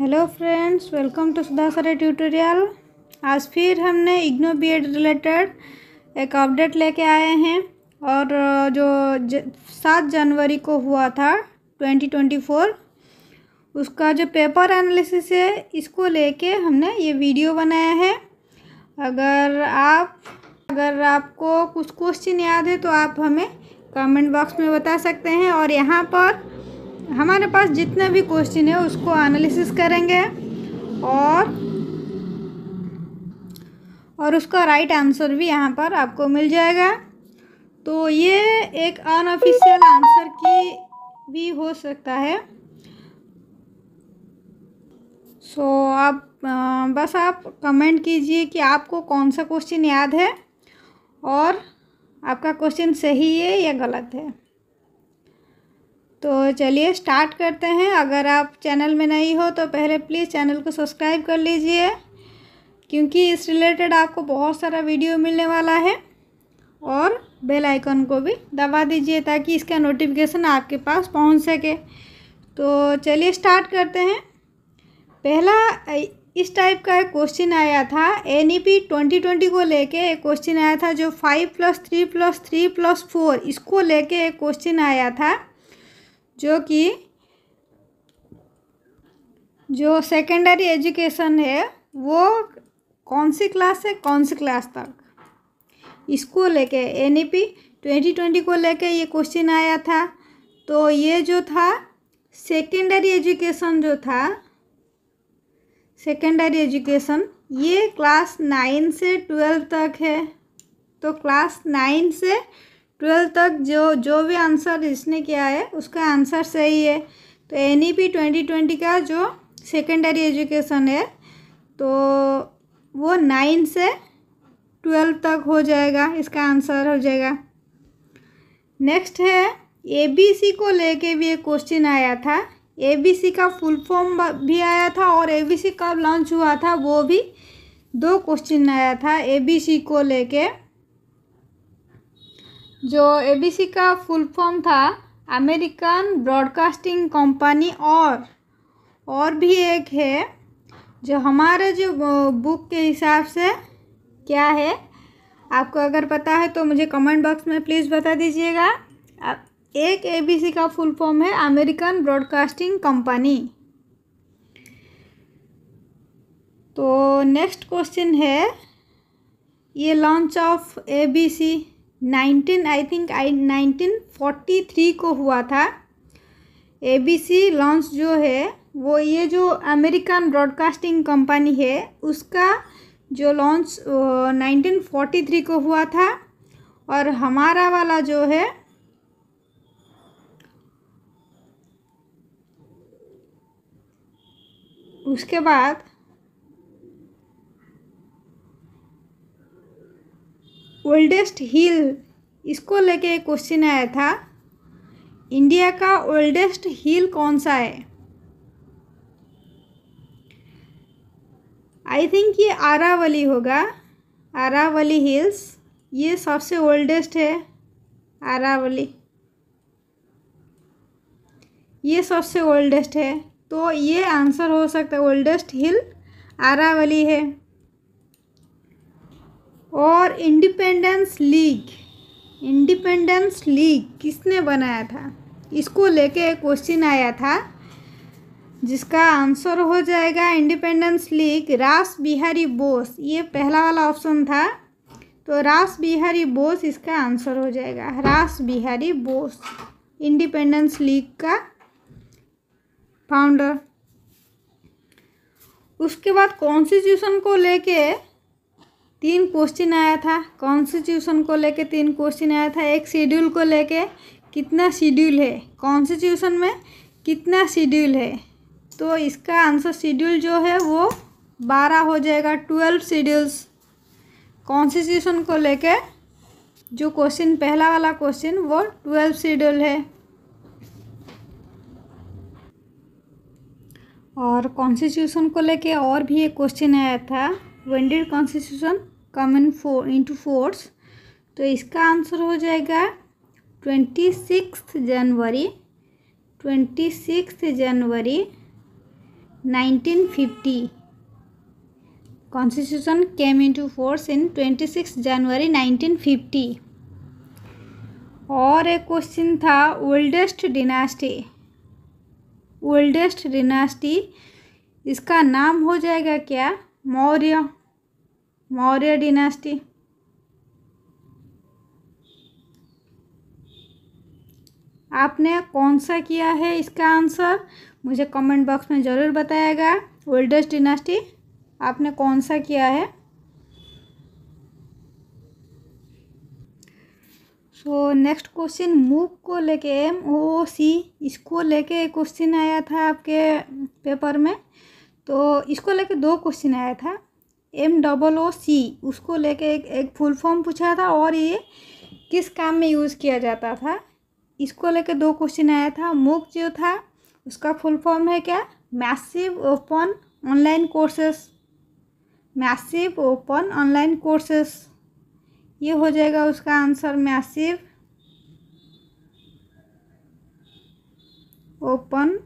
hello friends welcome to Sudha सरे tutorial आज फिर हमने इग्नो बी एड रिलेटेड एक अपडेट लेके आए हैं और जो सात जनवरी को हुआ था ट्वेंटी ट्वेंटी फोर उसका जो पेपर एनालिसिस है इसको लेके हमने ये वीडियो बनाया है अगर आप अगर आपको कुछ क्वेश्चन याद है तो आप हमें कमेंट बॉक्स में बता सकते हैं और यहाँ पर हमारे पास जितने भी क्वेश्चन है उसको एनालिसिस करेंगे और और उसका राइट आंसर भी यहाँ पर आपको मिल जाएगा तो ये एक अनऑफिशियल आंसर की भी हो सकता है सो so, आप बस आप कमेंट कीजिए कि आपको कौन सा क्वेश्चन याद है और आपका क्वेश्चन सही है या गलत है तो चलिए स्टार्ट करते हैं अगर आप चैनल में नहीं हो तो पहले प्लीज़ चैनल को सब्सक्राइब कर लीजिए क्योंकि इस रिलेटेड आपको बहुत सारा वीडियो मिलने वाला है और बेल आइकन को भी दबा दीजिए ताकि इसका नोटिफिकेशन आपके पास पहुंच सके तो चलिए स्टार्ट करते हैं पहला इस टाइप का एक क्वेश्चन आया था N E P twenty twenty को लेके एक क्वेश्चन आया था जो five plus three plus three plus four इसको लेके एक क्वेश्चन आया था जो कि जो सेकेंडरी एजुकेशन है वो कौन सी क्लास से कौन सी क्लास तक इसको लेके N E P twenty twenty को लेके ये क्वेश्चन आया था तो ये जो था सेकेंडरी एजुकेशन जो था सेकेंडरी एजुकेशन ये क्लास नाइन से ट्वेल्व तक है तो क्लास नाइन से ट्वेल्व तक जो जो भी आंसर इसने किया है उसका आंसर सही है तो N E P twenty twenty का जो सेकेंडरी एजुकेशन है तो वो नाइन से ट्वेल्व तक हो जाएगा इसका आंसर हो जाएगा नेक्स्ट है ए बी सी को लेके भी एक क्वेश्चन आया था ए बी सी का फुल फॉर्म भी आया था और ए बी सी कब लॉन्च हुआ था वो भी दो क्वेश्चन आया था ए बी सी को लेके जो सी का फुल फॉर्म था अमेरिकन ब्रॉडकास्टिंग कंपनी और और भी एक है जो हमारे जो बुक के हिसाब से क्या है आपको अगर पता है तो मुझे कमेंट बॉक्स में प्लीज़ बता दीजिएगा एक सी का फुल फॉर्म है अमेरिकन ब्रॉडकास्टिंग कंपनी तो नेक्स्ट क्वेश्चन है ये launch of A B C nineteen I think I nineteen forty three को हुआ था ए बी सी लॉन्च जो है वो ये जो अमेरिकन ब्रॉडकास्टिंग कंपनी है उसका जो लॉन्च नाइनटीन फोर्टी थ्री को हुआ था और हमारा वाला जो है उसके बाद ओल्डेस्ट हिल इसको लेके क्वेश्चन आया था इंडिया का ओल्डेस्ट हिल कौन सा है आई थिंक ये आरावली होगा आरावली हिल्स ये सबसे ओल्डेस्ट है आरावली ये सबसे ओल्डेस्ट है तो ये आंसर हो सकता है ओल्डेस्ट हिल आरावली है और इंडिपेंडेंस लीग इंडिपेंडेंस लीग किसने बनाया था इसको लेके क्वेश्चन आया था जिसका आंसर हो जाएगा इंडिपेंडेंस लीग रास बिहारी बोस ये पहला वाला ऑप्शन था तो रास बिहारी बोस इसका आंसर हो जाएगा रास बिहारी बोस इंडिपेंडेंस लीग का फाउंडर उसके बाद कॉन्स्टिट्यूशन को लेके तीन क्वेश्चन आया था कॉन्स्टिट्यूशन को लेके तीन क्वेश्चन आया था एक शेड्यूल को लेके कितना शेड्यूल है कॉन्स्टिट्यूशन में कितना शेड्यूल है तो इसका आंसर शेड्यूल जो है वो बारह हो जाएगा ट्वेल्व शेड्यूल्स कॉन्स्टिट्यूशन को लेके जो क्वेश्चन पहला वाला क्वेश्चन वो ट्वेल्व शेड्यूल है और कॉन्स्टिट्यूशन को लेके और भी एक क्वेश्चन आया था when did constitution common for into force तो इसका आंसर हो जाएगा twenty six January twenty six January nineteen fifty constitution came into force in twenty six January nineteen fifty और एक क्वेश्चन था ओल्डेस्ट डिनास्टी ओल्डेस्ट डिनास्टी इसका नाम हो जाएगा क्या मौर्य मौर्य डिनास्टी आपने कौन सा किया है इसका आंसर मुझे कमेंट बॉक्स में ज़रूर बताएगा ओल्डेस्ट डिनास्टी आपने कौन सा किया है सो नेक्स्ट क्वेश्चन मूक को लेके एम ओ सी इसको लेके क्वेश्चन आया था आपके पेपर में तो इसको लेके दो क्वेश्चन आया था एम डबल ओ सी उसको लेके एक एक फुल फॉर्म पूछा था और ये किस काम में यूज़ किया जाता था इसको लेके दो क्वेश्चन आया था मूक जो था उसका फुल फॉर्म है क्या massive open online courses massive open online courses ये हो जाएगा उसका answer massive open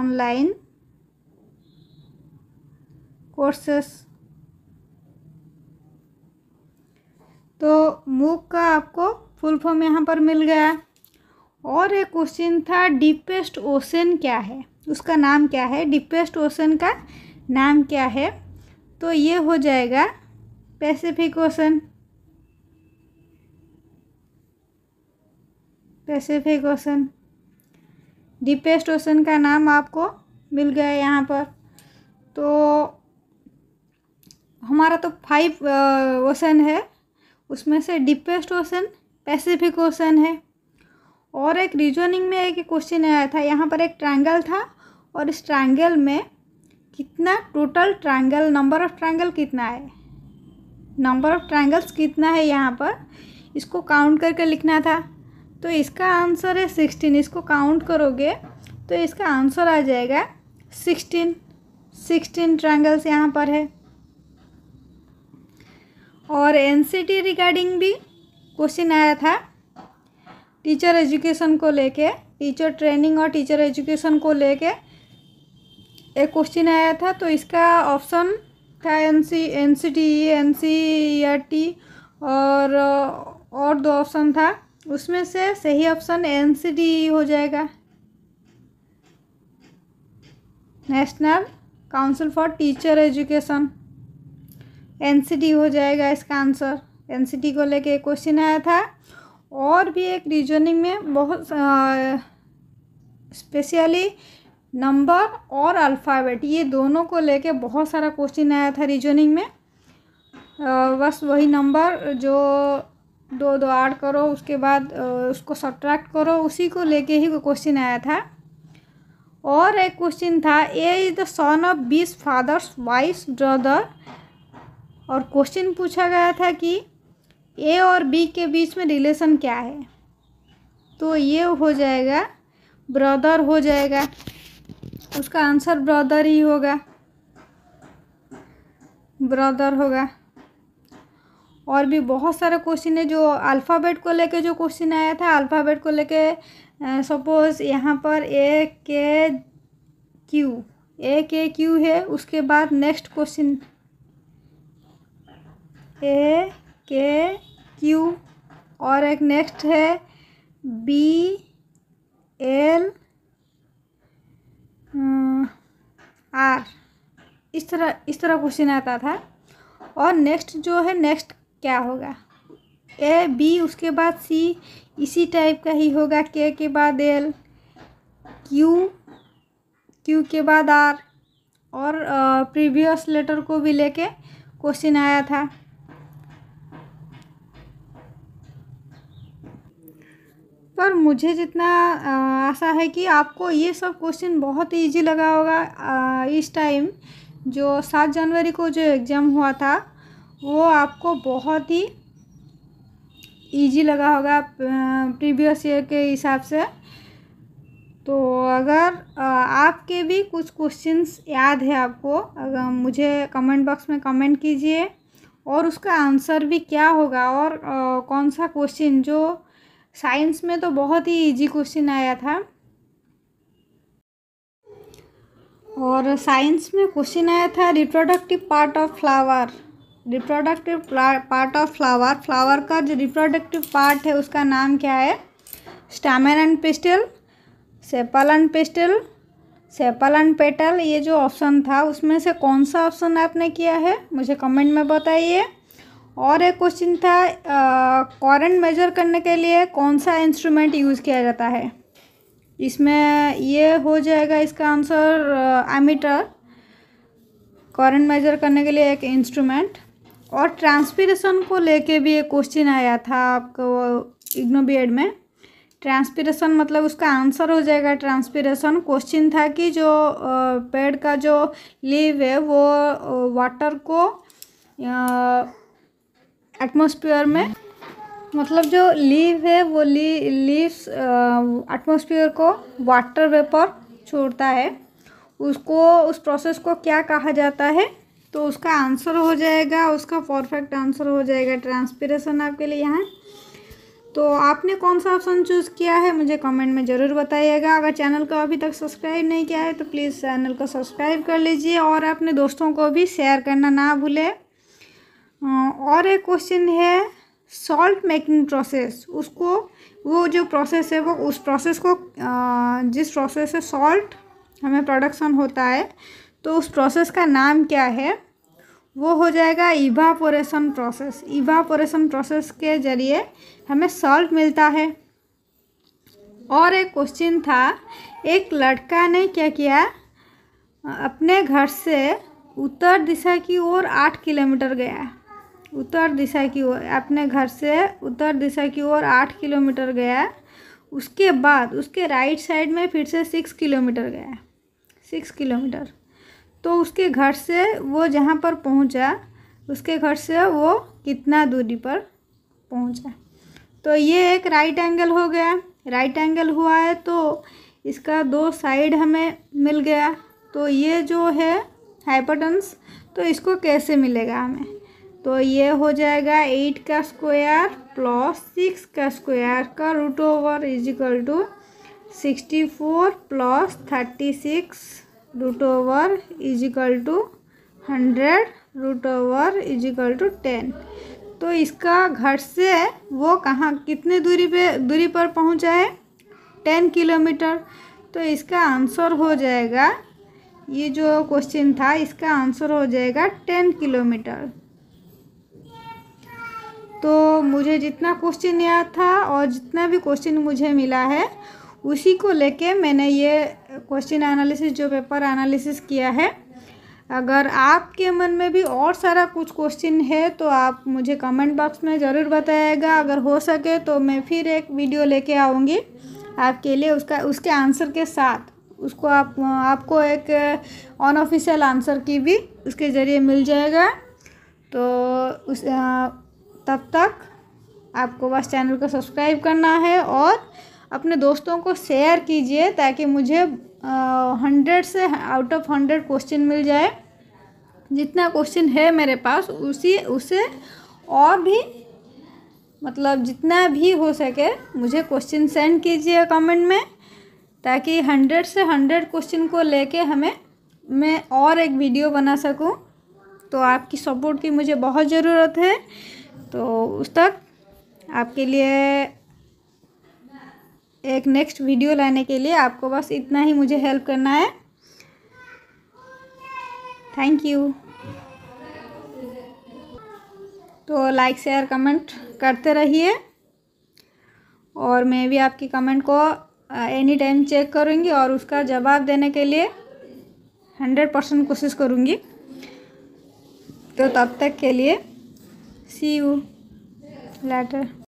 online courses तो मूक का आपको फुल फॉर्म यहाँ पर मिल गया और एक क्वेश्चन था डीपेस्ट ओशन क्या है उसका नाम क्या है डीपेस्ट ओशन का नाम क्या है तो ये हो जाएगा Pacific Ocean Pacific Ocean deepest ocean का नाम आपको मिल गया यहाँ पर तो हमारा तो फाइव ओसन है उसमें से डीपेस्ट ओसन पैसिफिक ओसन है और एक रीजनिंग में एक क्वेश्चन आया था यहाँ पर एक ट्रायंगल था और इस ट्रायंगल में कितना total triangle number of triangle कितना है नंबर ऑफ ट्रायंगल्स कितना है यहाँ पर इसको काउंट करके लिखना था तो इसका आंसर है सिक्सटीन इसको काउंट करोगे तो इसका आंसर आ जाएगा सिक्सटीन सिक्सटीन ट्रायंगल्स यहाँ पर है और एनसीटी रिगार्डिंग भी क्वेश्चन आया था टीचर एजुकेशन को लेके टीचर ट्रेनिंग और टीचर एजुकेशन को लेके एक क्वेश्चन आया था तो इसका ऑप्शन था N C N C T E N C R T और और दो ऑप्शन था उसमें से सही option N C T E हो जाएगा national council for teacher education N हो जाएगा इसका आंसर एन को लेके एक क्वेश्चन आया था और भी एक रीजनिंग में बहुत स्पेशली नंबर और अल्फ़ाबेट ये दोनों को लेके बहुत सारा क्वेश्चन आया था रीजनिंग में बस वही नंबर जो दो दो आठ करो उसके बाद उसको सब्ट्रैक्ट करो उसी को लेके ही क्वेश्चन आया था और एक क्वेश्चन था A is the son of B's father's wife's brother और क्वेश्चन पूछा गया था कि ए और बी के बीच में रिलेशन क्या है तो ये हो जाएगा ब्रदर हो जाएगा उसका आंसर ब्रदर ही होगा ब्रदर होगा और भी बहुत सारे क्वेश्चन है जो अल्फ़ाबेट को लेके जो क्वेश्चन आया था अल्फ़ाबेट को लेके सपोज़ यहाँ पर ए के क्यू ए के क्यू है उसके बाद नेक्स्ट क्वेश्चन ए के क्यू और एक नेक्स्ट है बी एल हम्म, आर इस तरह इस तरह क्वेश्चन आता था और नेक्स्ट जो है नेक्स्ट क्या होगा ए बी उसके बाद सी इसी टाइप का ही होगा के के बाद एल क्यू क्यू के बाद आर और प्रीवियस लेटर को भी लेके क्वेश्चन आया था पर मुझे जितना आशा है कि आपको ये सब क्वेश्चन बहुत इजी ईजी लगा होगा इस टाइम जो सात जनवरी को जो एग्ज़ाम हुआ था वो आपको बहुत ही ईजी लगा होगा प्रीवियस ईयर के हिसाब से तो अगर आपके भी कुछ क्वेश्चंस याद है आपको अगर मुझे कमेंट बॉक्स में कमेंट कीजिए और उसका आंसर भी क्या होगा और कौन सा क्वेश्चन जो साइंस में तो बहुत ही इजी क्वेश्चन आया था और साइंस में क्वेश्चन आया था reproductive part of flower reproductive part of flower flower का जो रिप्रोडक्टिव पार्ट है उसका नाम क्या है stamen and pistil sepal and pistil sepal and petal ये जो ऑप्शन था उसमें से कौन सा ऑप्शन आपने किया है मुझे कमेंट में बताइए और एक क्वेश्चन था कॉरेंट मेजर करने के लिए कौन सा इंस्ट्रूमेंट यूज़ किया जाता है इसमें ये हो जाएगा इसका आंसर एमीटर कॉरेंट मेजर करने के लिए एक इंस्ट्रूमेंट और ट्रांसपीरेशन को लेके भी एक क्वेश्चन आया था आपको इग्नोबियड में ट्रांसपीरेशन मतलब उसका आंसर हो जाएगा ट्रांसपीरेशन क्वेश्चन था कि जो पेड़ का जो लीव है वो वाटर को एटमॉस्फेयर में मतलब जो लीव है वो ली लीव्स एटमॉस्फेयर को वाटर वेपर छोड़ता है उसको उस प्रोसेस को क्या कहा जाता है तो उसका आंसर हो जाएगा उसका परफेक्ट आंसर हो जाएगा ट्रांसपीरेशन आपके लिए यहाँ तो आपने कौन सा ऑप्शन चूज़ किया है मुझे कमेंट में ज़रूर बताइएगा अगर चैनल को अभी तक सब्सक्राइब नहीं किया है तो प्लीज़ चैनल को सब्सक्राइब कर लीजिए और अपने दोस्तों को भी शेयर करना ना भूलें और एक क्वेश्चन है सॉल्ट मेकिंग प्रोसेस उसको वो जो प्रोसेस है वो उस प्रोसेस को जिस प्रोसेस से सॉल्ट हमें प्रोडक्शन होता है तो उस प्रोसेस का नाम क्या है वो हो जाएगा इवापोरेशन प्रोसेस इवापोरेशन प्रोसेस के ज़रिए हमें सॉल्ट मिलता है और एक क्वेश्चन था एक लड़का ने क्या किया अपने घर से उत्तर दिशा की ओर आठ किलोमीटर गया उत्तर दिशा की ओर अपने घर से उत्तर दिशा की ओर आठ किलोमीटर गया उसके बाद उसके राइट साइड में फिर से सिक्स किलोमीटर गया सिक्स किलोमीटर तो उसके घर से वो जहाँ पर पहुँचा उसके घर से वो कितना दूरी पर पहुँचा तो ये एक राइट एंगल हो गया राइट एंगल हुआ है तो इसका दो साइड हमें मिल गया तो ये जो है हाइपरटेंस तो इसको कैसे मिलेगा हमें तो ये हो जाएगा एट का स्क्वायर प्लस सिक्स का स्क्वायर का root over is equal to sixty four plus thirty six root over is equal to hundred root over is equal to ten तो इसका घर से वो कहाँ कितने दूरी पे दूरी पर पहुँचा है टेन किलोमीटर तो इसका आंसर हो जाएगा ये जो क्वेश्चन था इसका आंसर हो जाएगा टेन किलोमीटर तो मुझे जितना क्वेश्चन याद था और जितना भी क्वेश्चन मुझे मिला है उसी को लेके मैंने ये क्वेश्चन एनालिसिस जो पेपर एनालिसिस किया है अगर आपके मन में भी और सारा कुछ क्वेश्चन है तो आप मुझे कमेंट बॉक्स में ज़रूर बताएगा अगर हो सके तो मैं फिर एक वीडियो लेके आऊँगी आपके लिए उसका उसके आंसर के साथ उसको आप आपको एक अनऑफिशियल आंसर की भी उसके ज़रिए मिल जाएगा तो उस आ, तब तक आपको बस चैनल को सब्सक्राइब करना है और अपने दोस्तों को शेयर कीजिए ताकि मुझे हंड्रेड से आउट ऑफ हंड्रेड क्वेश्चन मिल जाए जितना क्वेश्चन है मेरे पास उसी उसे और भी मतलब जितना भी हो सके मुझे क्वेश्चन सेंड कीजिए कमेंट में ताकि हंड्रेड से हंड्रेड क्वेश्चन को लेके हमें मैं और एक वीडियो बना सकूं तो आपकी सपोर्ट की मुझे बहुत ज़रूरत है तो उस तक आपके लिए एक नेक्स्ट वीडियो लाने के लिए आपको बस इतना ही मुझे हेल्प करना है थैंक यू तो लाइक शेयर कमेंट करते रहिए और मैं भी आपकी कमेंट को एनी टाइम चेक करूँगी और उसका जवाब देने के लिए हंड्रेड परसेंट कोशिश करूँगी तो तब तक के लिए सी यू लेटर